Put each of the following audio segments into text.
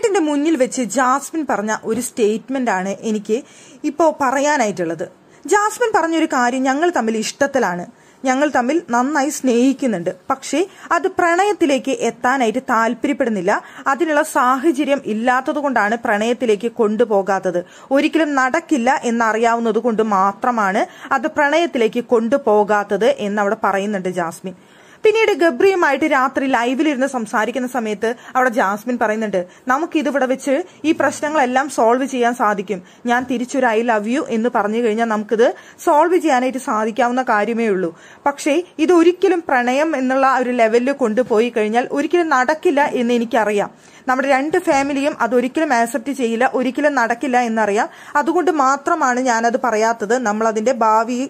ചേട്ടൻ്റെ മുന്നിൽ വെച്ച് ജാസ്മിൻ പറഞ്ഞ ഒരു സ്റ്റേറ്റ്മെൻ്റ് ആണ് എനിക്ക് ഇപ്പോൾ പറയാനായിട്ടുള്ളത് ജാസ്മിൻ പറഞ്ഞൊരു കാര്യം ഞങ്ങൾ തമ്മിൽ ഇഷ്ടത്തിലാണ് ഞങ്ങൾ തമ്മിൽ നന്നായി സ്നേഹിക്കുന്നുണ്ട് പക്ഷേ അത് പ്രണയത്തിലേക്ക് എത്താനായിട്ട് താല്പര്യപ്പെടുന്നില്ല അതിനുള്ള സാഹചര്യം ഇല്ലാത്തതുകൊണ്ടാണ് പ്രണയത്തിലേക്ക് കൊണ്ടുപോകാത്തത് ഒരിക്കലും നടക്കില്ല എന്നറിയാവുന്നത് കൊണ്ട് മാത്രമാണ് അത് പ്രണയത്തിലേക്ക് കൊണ്ടുപോകാത്തത് എന്നവിടെ പറയുന്നുണ്ട് ജാസ്മിൻ പിന്നീട് ഗബ്രിയുമായിട്ട് രാത്രി ലൈവിലിരുന്ന് സംസാരിക്കുന്ന സമയത്ത് അവിടെ ജാസ്മിൻ പറയുന്നുണ്ട് നമുക്ക് ഇതിവിടെ വെച്ച് ഈ പ്രശ്നങ്ങളെല്ലാം സോൾവ് ചെയ്യാൻ സാധിക്കും ഞാൻ തിരിച്ചൊരു ഐ ലവ് യു എന്ന് പറഞ്ഞു കഴിഞ്ഞാൽ നമുക്കിത് സോൾവ് ചെയ്യാനായിട്ട് സാധിക്കാവുന്ന കാര്യമേ ഉള്ളൂ പക്ഷേ ഇത് ഒരിക്കലും പ്രണയം എന്നുള്ള ഒരു ലെവലിൽ കൊണ്ടുപോയി കഴിഞ്ഞാൽ ഒരിക്കലും നടക്കില്ല എന്ന് എനിക്കറിയാം നമ്മുടെ രണ്ട് ഫാമിലിയും അതൊരിക്കലും ആക്സെപ്റ്റ് ചെയ്യില്ല ഒരിക്കലും നടക്കില്ല എന്നറിയാം അതുകൊണ്ട് മാത്രമാണ് ഞാനത് പറയാത്തത് നമ്മൾ അതിന്റെ ഭാവി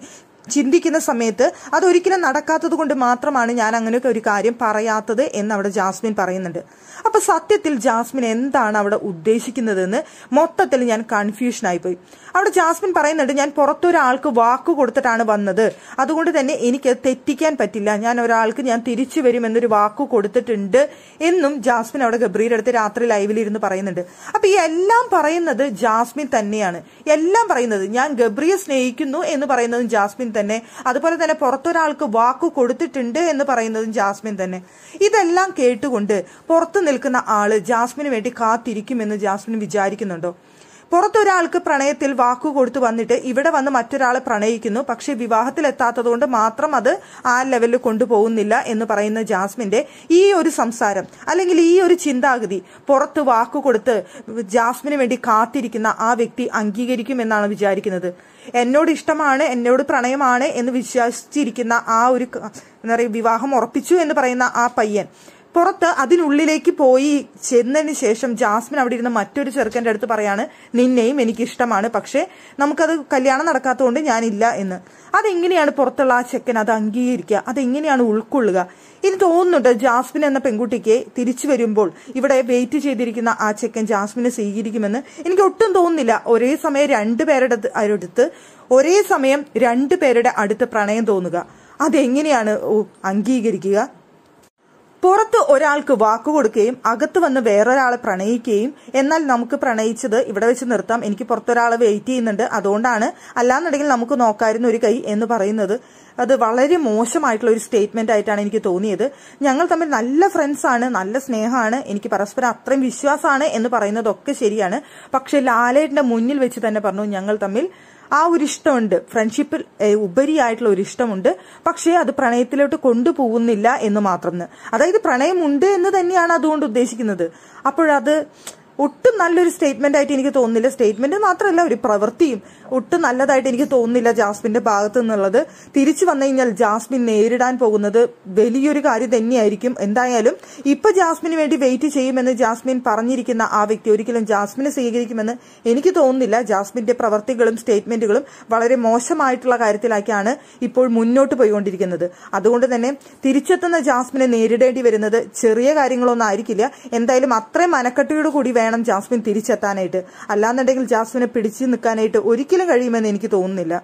ചിന്തിക്കുന്ന സമയത്ത് അതൊരിക്കലും നടക്കാത്തത് കൊണ്ട് മാത്രമാണ് ഞാൻ അങ്ങനെയൊക്കെ ഒരു കാര്യം പറയാത്തത് എന്ന് അവിടെ ജാസ്മിൻ പറയുന്നുണ്ട് അപ്പൊ സത്യത്തിൽ ജാസ്മിൻ എന്താണ് അവിടെ ഉദ്ദേശിക്കുന്നതെന്ന് മൊത്തത്തിൽ ഞാൻ കൺഫ്യൂഷനായി പോയി അവിടെ ജാസ്മിൻ പറയുന്നുണ്ട് ഞാൻ പുറത്തൊരാൾക്ക് വാക്ക് കൊടുത്തിട്ടാണ് വന്നത് അതുകൊണ്ട് തന്നെ എനിക്ക് തെറ്റിക്കാൻ പറ്റില്ല ഞാൻ ഒരാൾക്ക് ഞാൻ തിരിച്ചു വരും എന്നൊരു വാക്ക് കൊടുത്തിട്ടുണ്ട് എന്നും ജാസ്മിൻ അവിടെ ഗബ്രീടെ അടുത്ത് രാത്രി ലൈവിൽ ഇരുന്ന് പറയുന്നുണ്ട് അപ്പൊ ഈ എല്ലാം പറയുന്നത് ജാസ്മിൻ തന്നെയാണ് എല്ലാം പറയുന്നത് ഞാൻ ഗബ്രിയെ സ്നേഹിക്കുന്നു എന്ന് പറയുന്നതും ജാസ്മിൻ തന്നെ അതുപോലെ തന്നെ പുറത്തൊരാൾക്ക് വാക്കു കൊടുത്തിട്ടുണ്ട് എന്ന് പറയുന്നതും ജാസ്മിൻ തന്നെ ഇതെല്ലാം കേട്ടുകൊണ്ട് പുറത്തു നിൽക്കുന്ന ആള് ജാസ്മിന് വേണ്ടി കാത്തിരിക്കുമെന്ന് ജാസ്മിൻ വിചാരിക്കുന്നുണ്ടോ പുറത്തൊരാൾക്ക് പ്രണയത്തിൽ വാക്കു കൊടുത്തു വന്നിട്ട് ഇവിടെ വന്ന് മറ്റൊരാളെ പ്രണയിക്കുന്നു പക്ഷേ എത്താത്തതുകൊണ്ട് മാത്രം അത് ആ ലെവലിൽ കൊണ്ടുപോകുന്നില്ല എന്ന് പറയുന്ന ജാസ്മിന്റെ ഈ ഒരു സംസാരം അല്ലെങ്കിൽ ഈ ഒരു ചിന്താഗതി പുറത്ത് വാക്കു കൊടുത്ത് ജാസ്മിന് വേണ്ടി കാത്തിരിക്കുന്ന ആ വ്യക്തി അംഗീകരിക്കുമെന്നാണ് വിചാരിക്കുന്നത് എന്നോട് ഇഷ്ടമാണ് എന്നോട് പ്രണയമാണ് എന്ന് വിശ്വസിച്ചിരിക്കുന്ന ആ ഒരു എന്താ പറയുക വിവാഹം ഉറപ്പിച്ചു എന്ന് പറയുന്ന ആ പയ്യൻ പുറത്ത് അതിനുള്ളിലേക്ക് പോയി ചെന്നതിന് ശേഷം ജാസ്മിൻ അവിടെ ഇരുന്ന മറ്റൊരു ചെറുക്കന്റെ അടുത്ത് പറയാണ് നിന്നെയും എനിക്കിഷ്ടമാണ് പക്ഷേ നമുക്കത് കല്യാണം നടക്കാത്തതുകൊണ്ട് ഞാനില്ല എന്ന് അതെങ്ങനെയാണ് പുറത്തുള്ള ആ ചെക്കൻ അത് അംഗീകരിക്കുക അതെങ്ങനെയാണ് ഉൾക്കൊള്ളുക ഇനി തോന്നുന്നുണ്ട് ജാസ്മിൻ എന്ന പെൺകുട്ടിക്ക് തിരിച്ചു വരുമ്പോൾ ഇവിടെ വെയിറ്റ് ചെയ്തിരിക്കുന്ന ആ ചെക്കൻ ജാസ്മിനെ സ്വീകരിക്കുമെന്ന് എനിക്ക് ഒട്ടും തോന്നുന്നില്ല ഒരേ സമയം രണ്ടു പേരുടെ അടുത്ത് ഒരേ സമയം രണ്ടു പേരുടെ അടുത്ത് പ്രണയം തോന്നുക അതെങ്ങനെയാണ് അംഗീകരിക്കുക പുറത്ത് ഒരാൾക്ക് വാക്കുകൊടുക്കുകയും അകത്ത് വന്ന് വേറൊരാളെ പ്രണയിക്കുകയും എന്നാൽ നമുക്ക് പ്രണയിച്ചത് ഇവിടെ വെച്ച് നിർത്താം എനിക്ക് പുറത്തൊരാളെ വെയിറ്റ് ചെയ്യുന്നുണ്ട് അതുകൊണ്ടാണ് അല്ലാന്നുണ്ടെങ്കിൽ നമുക്ക് നോക്കായിരുന്നു ഒരു കൈ എന്ന് പറയുന്നത് അത് വളരെ മോശമായിട്ടുള്ള ഒരു സ്റ്റേറ്റ്മെന്റ് ആയിട്ടാണ് എനിക്ക് തോന്നിയത് ഞങ്ങൾ തമ്മിൽ നല്ല ഫ്രണ്ട്സ് ആണ് നല്ല സ്നേഹമാണ് എനിക്ക് പരസ്പരം അത്രയും വിശ്വാസമാണ് എന്ന് പറയുന്നതൊക്കെ ശരിയാണ് പക്ഷെ ലാലേട്ടന്റെ മുന്നിൽ വെച്ച് തന്നെ പറഞ്ഞു ഞങ്ങൾ തമ്മിൽ ആ ഒരു ഇഷ്ടമുണ്ട് ഫ്രണ്ട്ഷിപ്പിൽ ഉപരിയായിട്ടുള്ള ഒരു ഇഷ്ടമുണ്ട് പക്ഷേ അത് പ്രണയത്തിലോട്ട് കൊണ്ടുപോകുന്നില്ല എന്ന് മാത്രം അതായത് പ്രണയമുണ്ട് എന്ന് തന്നെയാണ് അതുകൊണ്ട് ഉദ്ദേശിക്കുന്നത് അപ്പോഴത് ഒട്ടും നല്ലൊരു സ്റ്റേറ്റ്മെന്റ് ആയിട്ട് എനിക്ക് തോന്നുന്നില്ല സ്റ്റേറ്റ്മെന്റ് മാത്രമല്ല ഒരു പ്രവൃത്തിയും ഒട്ടും നല്ലതായിട്ട് എനിക്ക് തോന്നുന്നില്ല ജാസ്മിന്റെ ഭാഗത്തു നിന്നുള്ളത് തിരിച്ചു വന്നു കഴിഞ്ഞാൽ ജാസ്മിൻ നേരിടാൻ പോകുന്നത് വലിയൊരു കാര്യം തന്നെയായിരിക്കും എന്തായാലും ഇപ്പൊ ജാസ്മിന് വേണ്ടി വെയിറ്റ് ചെയ്യുമെന്ന് ജാസ്മിൻ പറഞ്ഞിരിക്കുന്ന ആ വ്യക്തി ഒരിക്കലും ജാസ്മിനെ സ്വീകരിക്കുമെന്ന് എനിക്ക് തോന്നുന്നില്ല ജാസ്മിന്റെ പ്രവൃത്തികളും സ്റ്റേറ്റ്മെന്റുകളും വളരെ മോശമായിട്ടുള്ള കാര്യത്തിലാക്കിയാണ് ഇപ്പോൾ മുന്നോട്ട് പോയിക്കൊണ്ടിരിക്കുന്നത് അതുകൊണ്ട് തന്നെ തിരിച്ചെത്തുന്ന ജാസ്മിനെ നേരിടേണ്ടി വരുന്നത് ചെറിയ കാര്യങ്ങളൊന്നും ആയിരിക്കില്ല എന്തായാലും അത്രയും മനക്കെട്ടിയോടുകൂടി വേണം ജാസ്മിൻ തിരിച്ചെത്താനായിട്ട് അല്ലാന്നുണ്ടെങ്കിൽ ജാസ്മിനെ പിടിച്ചു നിൽക്കാനായിട്ട് ഒരിക്കലും കഴിയുമെന്ന് എനിക്ക് തോന്നുന്നില്ല